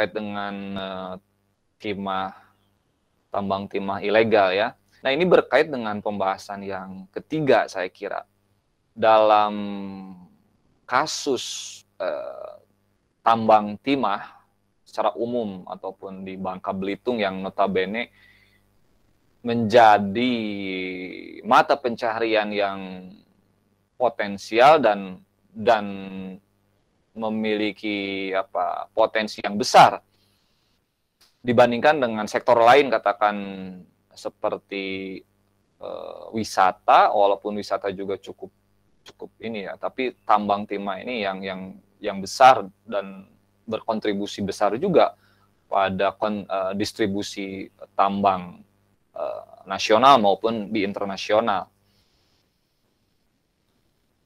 terkait dengan eh, timah tambang timah ilegal ya. Nah, ini berkait dengan pembahasan yang ketiga saya kira. Dalam kasus eh, tambang timah secara umum ataupun di Bangka Belitung yang notabene menjadi mata pencaharian yang potensial dan dan memiliki apa potensi yang besar dibandingkan dengan sektor lain katakan seperti uh, wisata walaupun wisata juga cukup cukup ini ya tapi tambang timah ini yang yang yang besar dan berkontribusi besar juga pada kon, uh, distribusi tambang uh, nasional maupun di internasional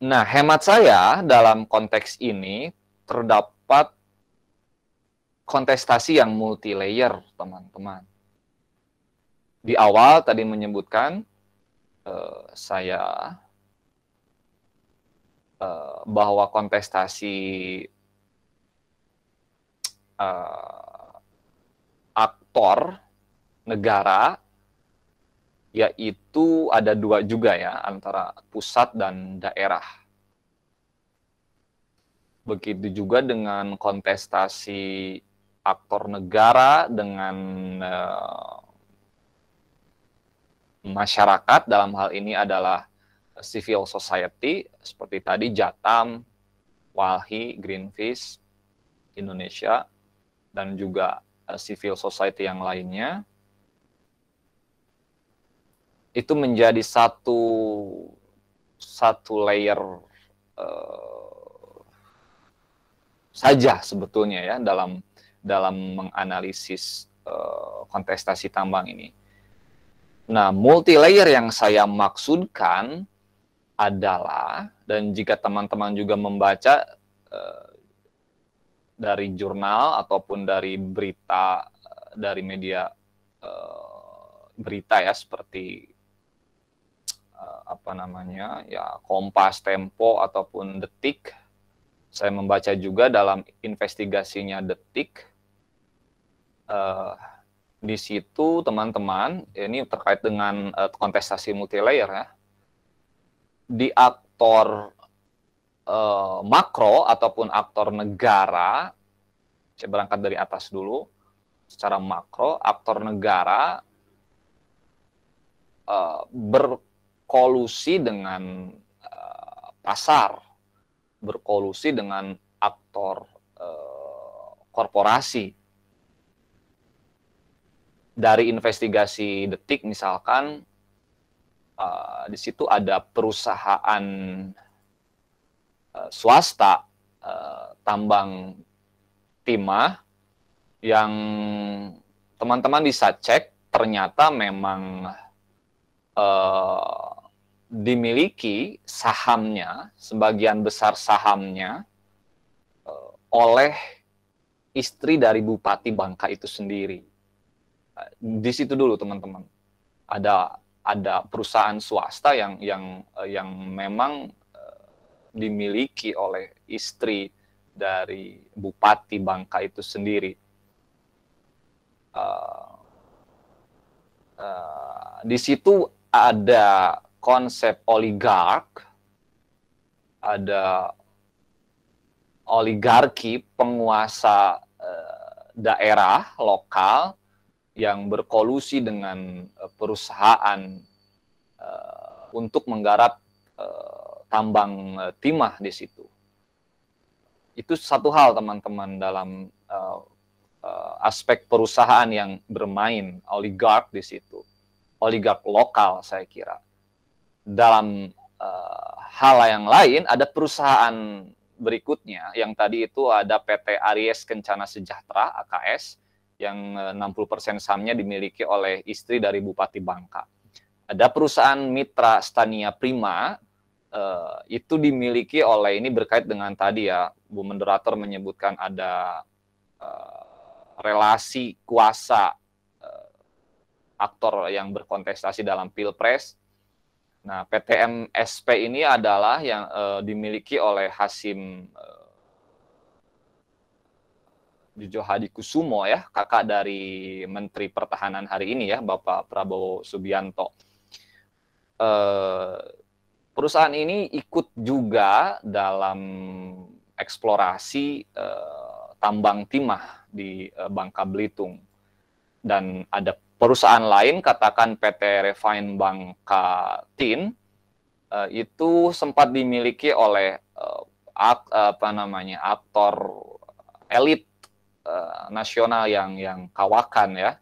Nah, hemat saya dalam konteks ini terdapat kontestasi yang multi layer, teman-teman. Di awal tadi menyebutkan uh, saya uh, bahwa kontestasi uh, aktor negara yaitu ada dua juga ya antara pusat dan daerah. Begitu juga dengan kontestasi aktor negara dengan eh, masyarakat dalam hal ini adalah civil society seperti tadi Jatam, Walhi, Greenpeace, Indonesia dan juga eh, civil society yang lainnya itu menjadi satu satu layer uh, saja sebetulnya ya dalam dalam menganalisis uh, kontestasi tambang ini. Nah, multi layer yang saya maksudkan adalah dan jika teman-teman juga membaca uh, dari jurnal ataupun dari berita dari media uh, berita ya seperti apa namanya ya Kompas, Tempo ataupun Detik. Saya membaca juga dalam investigasinya Detik. Uh, di situ teman-teman ini terkait dengan uh, kontestasi multilayer ya. Di aktor uh, makro ataupun aktor negara, saya berangkat dari atas dulu. Secara makro, aktor negara uh, ber berkolusi dengan eh, pasar, berkolusi dengan aktor eh, korporasi. Dari investigasi detik misalkan uh, di situ ada perusahaan uh, swasta uh, tambang timah yang teman-teman bisa cek ternyata memang Eh, dimiliki sahamnya, sebagian besar sahamnya uh, oleh istri dari Bupati Bangka itu sendiri. Uh, di situ dulu teman-teman. Ada ada perusahaan swasta yang yang uh, yang memang dimiliki oleh istri dari Bupati Bangka itu sendiri. Uh, uh, di situ ada konsep oligark, ada oligarki penguasa eh, daerah lokal yang berkolusi dengan eh, perusahaan eh, untuk menggarap tambang timah di situ. Itu satu hal teman-teman dalam aspek perusahaan yang bermain oligark di situ oligark lokal saya kira. Dalam uh, hal yang lain ada perusahaan berikutnya yang tadi itu ada PT Aries Kencana Sejahtera AKS yang 60% eh, sahamnya dimiliki oleh istri dari Bupati Bangka. Ada perusahaan mitra Stania Prima Uh, itu dimiliki oleh ini berkait dengan tadi ya Bu moderator menyebutkan ada uh, relasi kuasa aktor yang berkontestasi dalam pilpres. Nah, PTM SP ini adalah yang uh, dimiliki oleh Hasim eh, Jojo Hadi Kusumo ya, kakak dari Menteri Pertahanan hari ini ya, Bapak Prabowo Subianto. Uh, perusahaan ini ikut juga dalam eksplorasi uh, tambang timah di uh, Bangka Belitung dan ada perusahaan lain, katakan PT Refine Bangka Tin, eh, itu sempat dimiliki oleh eh, apa namanya aktor elit eh, nasional yang yang kawakan ya,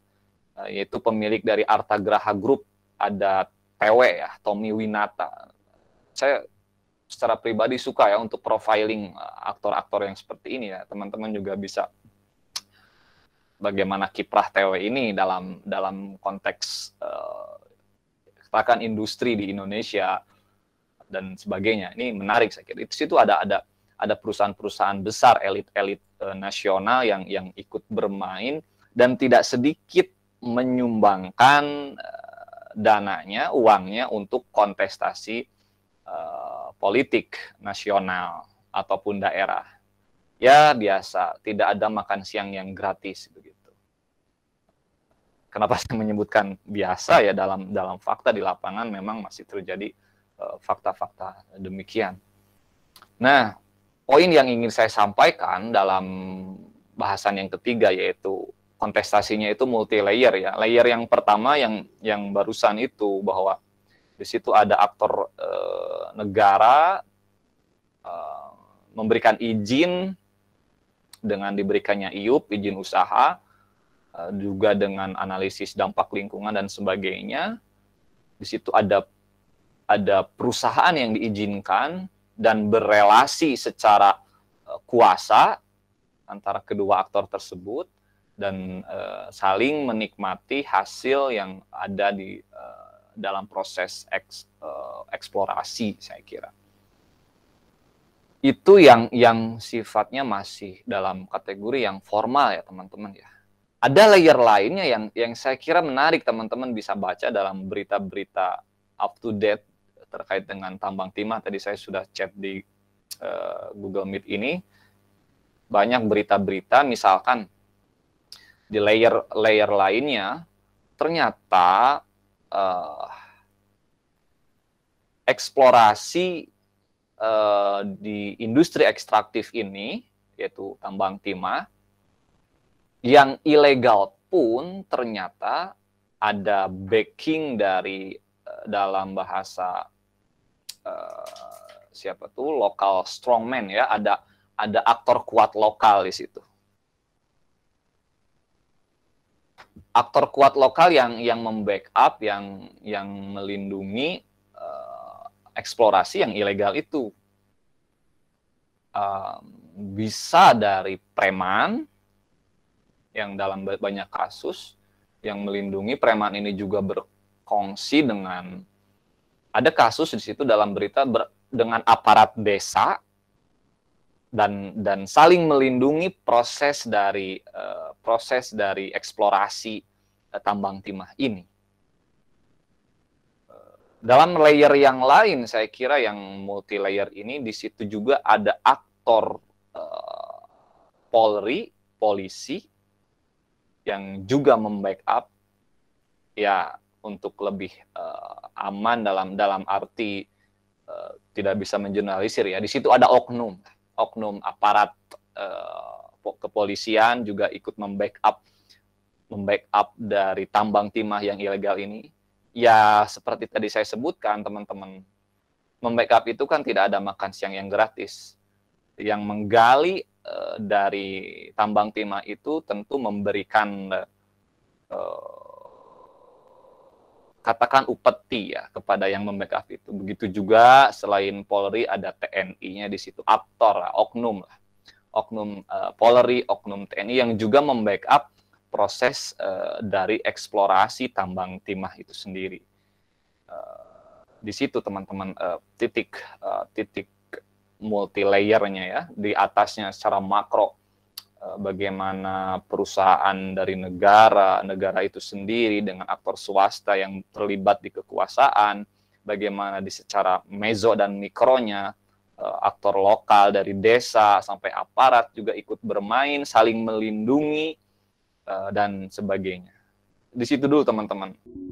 yaitu pemilik dari Artha Graha Group ada TW ya, Tommy Winata. Saya secara pribadi suka ya untuk profiling aktor-aktor yang seperti ini ya. Teman-teman juga bisa bagaimana kiprah TW ini dalam dalam konteks uh, eh, katakan industri di Indonesia dan sebagainya. Ini menarik saya kira. itu situ ada ada ada perusahaan-perusahaan besar elit-elit uh, eh, nasional yang yang ikut bermain dan tidak sedikit menyumbangkan uh, dananya, uangnya untuk kontestasi uh, politik nasional ataupun daerah. Ya biasa, tidak ada makan siang yang gratis begitu kenapa saya menyebutkan biasa ya dalam dalam fakta di lapangan memang masih terjadi eh, fakta-fakta uh, demikian. Nah, poin yang ingin saya sampaikan dalam bahasan yang ketiga yaitu kontestasinya itu multi layer ya. Layer yang pertama yang yang barusan itu bahwa di situ ada aktor uh, negara uh, memberikan izin dengan diberikannya IUP, izin usaha, Eh, juga dengan analisis dampak lingkungan dan sebagainya. Di situ ada ada perusahaan yang diizinkan dan berrelasi secara eh, kuasa antara kedua aktor tersebut dan uh, saling menikmati hasil yang ada di uh, dalam proses eks, uh, eksplorasi saya kira itu yang yang sifatnya masih dalam kategori yang formal ya teman-teman ya ada layer lainnya yang yang saya kira menarik teman-teman bisa baca dalam berita-berita up to date terkait dengan tambang timah tadi saya sudah chat di uh, Google Meet ini banyak berita-berita misalkan di layer layer lainnya ternyata uh, eksplorasi uh, di industri ekstraktif ini yaitu tambang timah yang ilegal pun ternyata ada backing dari eh, dalam bahasa uh, siapa tuh lokal strongman ya ada ada aktor kuat lokal di situ aktor kuat lokal yang yang membackup yang yang melindungi uh, eksplorasi yang ilegal itu uh, bisa dari preman yang dalam banyak kasus yang melindungi preman ini juga berkongsi dengan ada kasus di situ dalam berita ber, dengan aparat desa dan dan saling melindungi proses dari uh, proses dari eksplorasi uh, tambang timah ini. Eh, dalam layer yang lain, saya kira yang multi layer ini di situ juga ada aktor uh, Polri, polisi yang juga membackup ya untuk lebih uh, aman dalam dalam arti uh, tidak bisa menjurnalisir ya. Di situ ada oknum, oknum aparat uh, kepolisian juga ikut membackup membackup dari tambang timah yang ilegal ini. Ya seperti tadi saya sebutkan teman-teman, membackup itu kan tidak ada makan siang yang gratis. Yang menggali Eh, dari tambang timah itu tentu memberikan eh, katakan upeti ya kepada yang membackup itu. Begitu juga selain Polri ada TNI-nya di situ, aktor lah, oknum lah, oknum uh, Polri, oknum TNI yang juga membackup proses uh, dari eksplorasi tambang timah itu sendiri. Uh, di situ teman-teman uh, titik uh, titik multi layernya ya di atasnya secara makro eh, bagaimana perusahaan dari negara, negara itu sendiri dengan aktor swasta yang terlibat di kekuasaan, bagaimana di secara mezo dan mikronya eh, aktor lokal dari desa sampai aparat juga ikut bermain, saling melindungi eh, dan sebagainya. Di situ dulu teman-teman.